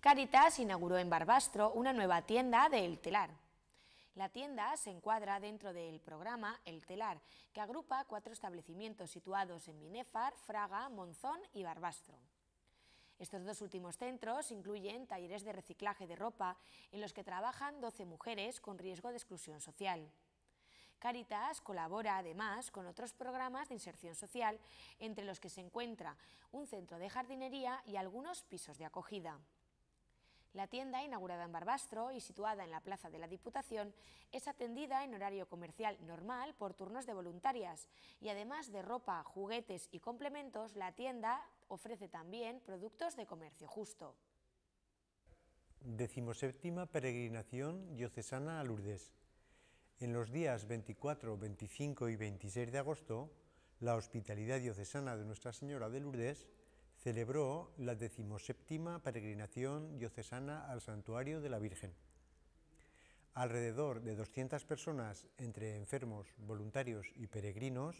Caritas inauguró en Barbastro una nueva tienda de El Telar. La tienda se encuadra dentro del programa El Telar, que agrupa cuatro establecimientos situados en Minefar, Fraga, Monzón y Barbastro. Estos dos últimos centros incluyen talleres de reciclaje de ropa en los que trabajan 12 mujeres con riesgo de exclusión social. Caritas colabora además con otros programas de inserción social, entre los que se encuentra un centro de jardinería y algunos pisos de acogida. La tienda, inaugurada en Barbastro y situada en la Plaza de la Diputación, es atendida en horario comercial normal por turnos de voluntarias y además de ropa, juguetes y complementos, la tienda ofrece también productos de comercio justo. Decimoséptima peregrinación diocesana a Lourdes. En los días 24, 25 y 26 de agosto, la Hospitalidad Diocesana de Nuestra Señora de Lourdes celebró la decimoséptima peregrinación diocesana al santuario de la Virgen. Alrededor de 200 personas, entre enfermos, voluntarios y peregrinos,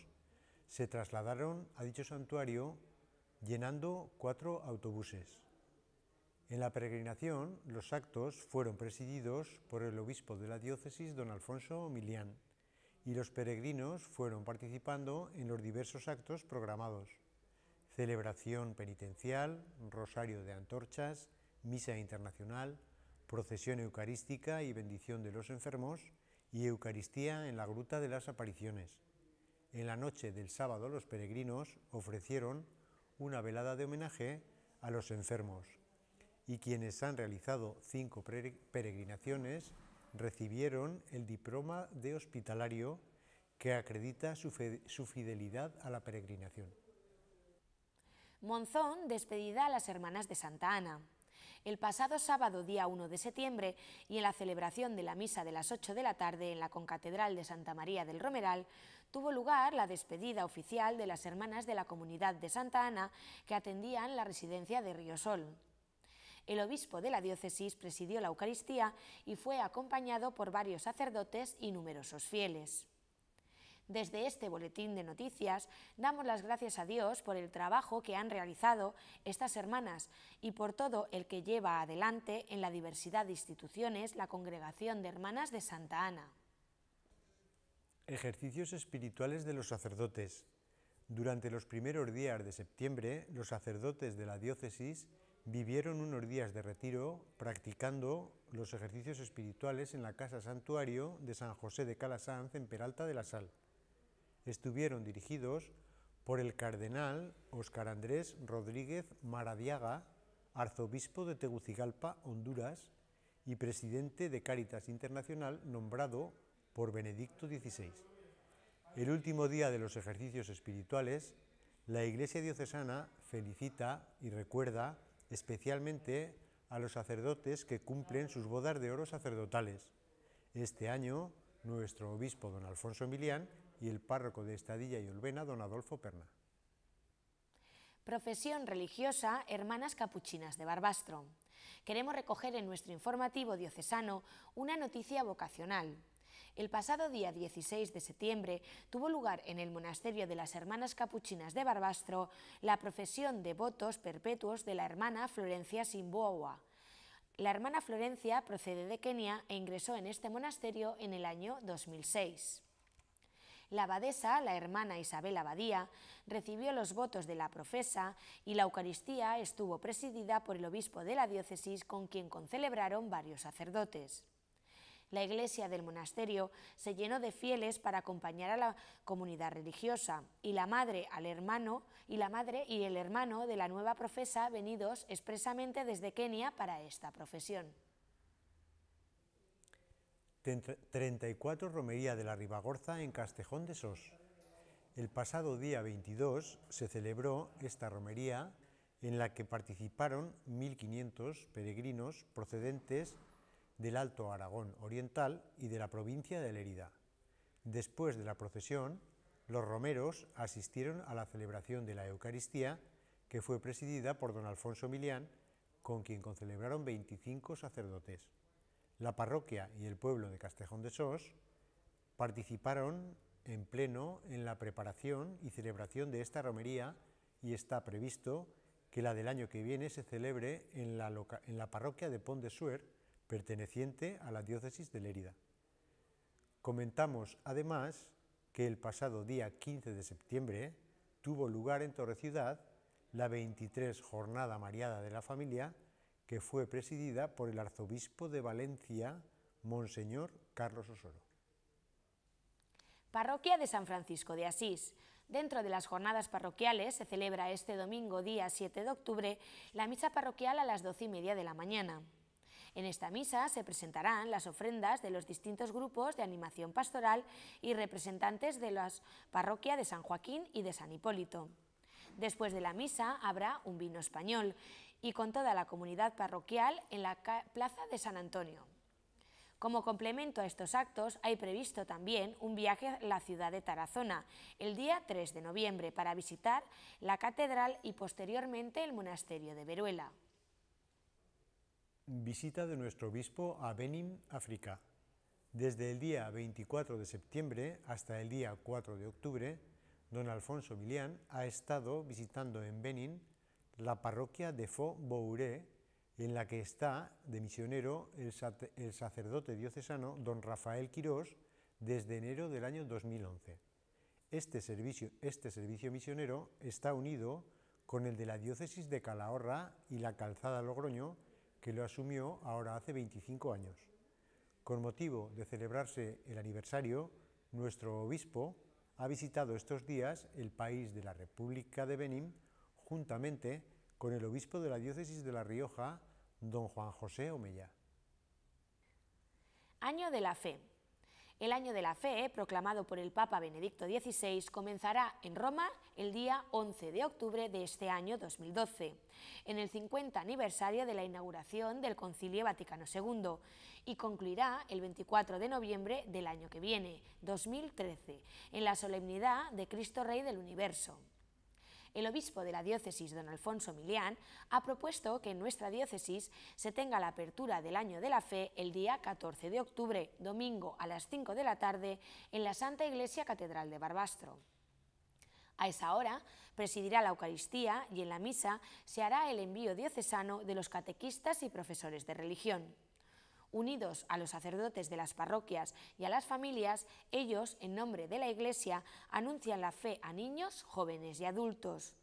se trasladaron a dicho santuario llenando cuatro autobuses. En la peregrinación, los actos fueron presididos por el obispo de la diócesis, don Alfonso Milián, y los peregrinos fueron participando en los diversos actos programados celebración penitencial, rosario de antorchas, misa internacional, procesión eucarística y bendición de los enfermos y Eucaristía en la Gruta de las Apariciones. En la noche del sábado los peregrinos ofrecieron una velada de homenaje a los enfermos y quienes han realizado cinco peregrinaciones recibieron el diploma de hospitalario que acredita su, fidelidad a la peregrinación. Monzón despedida a las hermanas de Santa Ana. El pasado sábado, día 1 de septiembre, y en la celebración de la misa de las 8 de la tarde en la Concatedral de Santa María del Romeral, tuvo lugar la despedida oficial de las hermanas de la comunidad de Santa Ana que atendían la residencia de Ríosol. El obispo de la diócesis presidió la Eucaristía y fue acompañado por varios sacerdotes y numerosos fieles. Desde este boletín de noticias damos las gracias a Dios por el trabajo que han realizado estas hermanas y por todo el que lleva adelante en la diversidad de instituciones la Congregación de Hermanas de Santa Ana. Ejercicios espirituales de los sacerdotes. Durante los primeros días de septiembre, los sacerdotes de la diócesis vivieron unos días de retiro practicando los ejercicios espirituales en la Casa Santuario de San José de Calasanz en Peralta de la Sal estuvieron dirigidos por el cardenal Óscar Andrés Rodríguez Maradiaga, arzobispo de Tegucigalpa, Honduras, y presidente de Cáritas Internacional, nombrado por Benedicto XVI. El último día de los ejercicios espirituales, la Iglesia diocesana felicita y recuerda especialmente a los sacerdotes que cumplen sus bodas de oro sacerdotales. Este año, nuestro obispo don Alfonso Emilián y el párroco de Estadilla y Olvena, don Adolfo Perna. Profesión religiosa, Hermanas Capuchinas de Barbastro. Queremos recoger en nuestro informativo diocesano una noticia vocacional. El pasado día 16 de septiembre tuvo lugar en el Monasterio de las Hermanas Capuchinas de Barbastro la profesión de votos perpetuos de la hermana Florencia Simboa. La hermana Florencia procede de Kenia e ingresó en este monasterio en el año 2006. La abadesa, la hermana Isabel Abadía, recibió los votos de la profesa y la Eucaristía estuvo presidida por el obispo de la diócesis con quien concelebraron varios sacerdotes. La iglesia del monasterio se llenó de fieles para acompañar a la comunidad religiosa y la madre al hermano y la madre y el hermano de la nueva profesa venidos expresamente desde Kenia para esta profesión. 34 Romería de la Ribagorza en Castejón de Sos. El pasado día 22 se celebró esta romería en la que participaron 1.500 peregrinos procedentes del Alto Aragón Oriental y de la provincia de Lérida. Después de la procesión, los romeros asistieron a la celebración de la Eucaristía, que fue presidida por don Alfonso Milián, con quien concelebraron 25 sacerdotes la parroquia y el pueblo de Castejón de Sos participaron en pleno en la preparación y celebración de esta romería y está previsto que la del año que viene se celebre en la, parroquia de Pont de Suer, perteneciente a la diócesis de Lérida. Comentamos además que el pasado día 15 de septiembre tuvo lugar en Torre Ciudad la 23 Jornada Mariada de la Familia, que fue presidida por el arzobispo de Valencia, Monseñor Carlos Osoro. Parroquia de San Francisco de Asís. Dentro de las jornadas parroquiales se celebra este domingo, día 7 de octubre, la misa parroquial a las 12 y media de la mañana. En esta misa se presentarán las ofrendas de los distintos grupos de animación pastoral y representantes de las parroquias de San Joaquín y de San Hipólito. Después de la misa habrá un vino español y con toda la comunidad parroquial en la Plaza de San Antonio. Como complemento a estos actos, hay previsto también un viaje a la ciudad de Tarazona, el día 3 de noviembre, para visitar la catedral y posteriormente el monasterio de Veruela. Visita de nuestro obispo a Benin, África. Desde el día 24 de septiembre hasta el día 4 de octubre, don Alfonso Milián ha estado visitando en Benin la parroquia de Faux-Bouré, en la que está de misionero el, sacerdote diocesano don Rafael Quirós desde enero del año 2011. Este servicio, este servicio misionero está unido con el de la diócesis de Calahorra y la calzada Logroño, que lo asumió ahora hace 25 años. Con motivo de celebrarse el aniversario, nuestro obispo ha visitado estos días el país de la República de Benín juntamente con el obispo de la diócesis de La Rioja, don Juan José Omella. Año de la Fe. El Año de la Fe, proclamado por el Papa Benedicto XVI, comenzará en Roma el día 11 de octubre de este año 2012, en el 50 aniversario de la inauguración del Concilio Vaticano II, y concluirá el 24 de noviembre del año que viene, 2013, en la solemnidad de Cristo Rey del Universo el obispo de la diócesis, don Alfonso Milián, ha propuesto que en nuestra diócesis se tenga la apertura del Año de la Fe el día 14 de octubre, domingo a las 5 de la tarde, en la Santa Iglesia Catedral de Barbastro. A esa hora presidirá la Eucaristía y en la misa se hará el envío diocesano de los catequistas y profesores de religión. Unidos a los sacerdotes de las parroquias y a las familias, ellos, en nombre de la Iglesia, anuncian la fe a niños, jóvenes y adultos.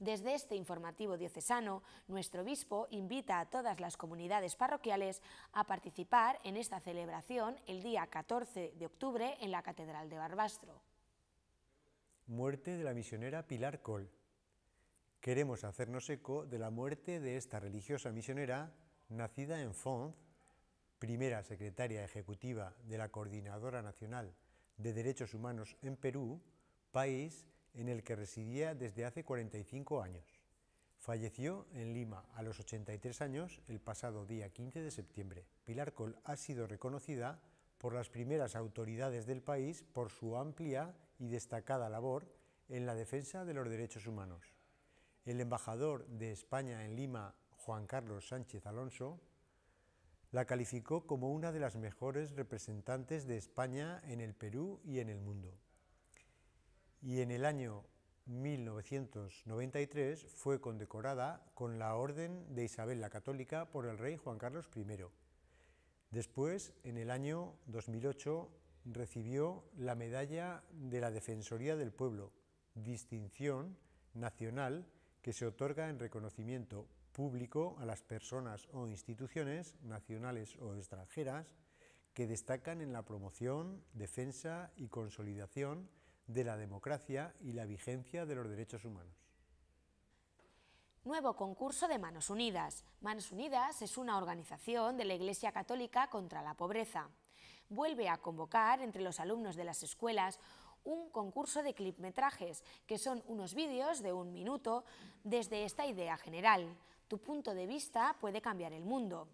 Desde este informativo diocesano, nuestro obispo invita a todas las comunidades parroquiales a participar en esta celebración el día 14 de octubre en la Catedral de Barbastro. Muerte de la misionera Pilar Col. Queremos hacernos eco de la muerte de esta religiosa misionera, nacida en Fons, primera secretaria ejecutiva de la Coordinadora Nacional de Derechos Humanos en Perú, país en el que residía desde hace 45 años. Falleció en Lima a los 83 años el pasado día 15 de septiembre. Pilar Col ha sido reconocida por las primeras autoridades del país por su amplia y destacada labor en la defensa de los derechos humanos. El embajador de España en Lima, Juan Carlos Sánchez Alonso, la calificó como una de las mejores representantes de España en el Perú y en el mundo. Y en el año 1993 fue condecorada con la Orden de Isabel la Católica por el rey Juan Carlos I. Después, en el año 2008, recibió la Medalla de la Defensoría del Pueblo, distinción nacional que se otorga en reconocimiento público a las personas o instituciones, nacionales o extranjeras, que destacan en la promoción, defensa y consolidación de la democracia y la vigencia de los derechos humanos. Nuevo concurso de Manos Unidas. Manos Unidas es una organización de la Iglesia Católica contra la pobreza. Vuelve a convocar entre los alumnos de las escuelas un concurso de clipmetrajes, que son unos vídeos de un minuto desde esta idea general, tu punto de vista puede cambiar el mundo.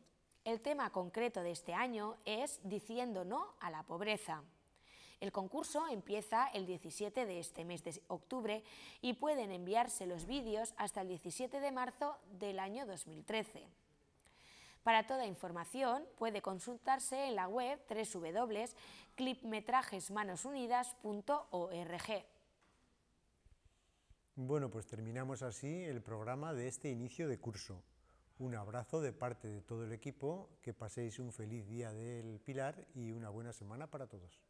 El tema concreto de este año es Diciendo no a la pobreza. El concurso empieza el 17 de este mes de octubre y pueden enviarse los vídeos hasta el 17 de marzo del año 2013. Para toda información puede consultarse en la web www.clipmetrajesmanosunidas.org. Bueno, pues terminamos así el programa de este inicio de curso. Un abrazo de parte de todo el equipo, que paséis un feliz día del Pilar y una buena semana para todos.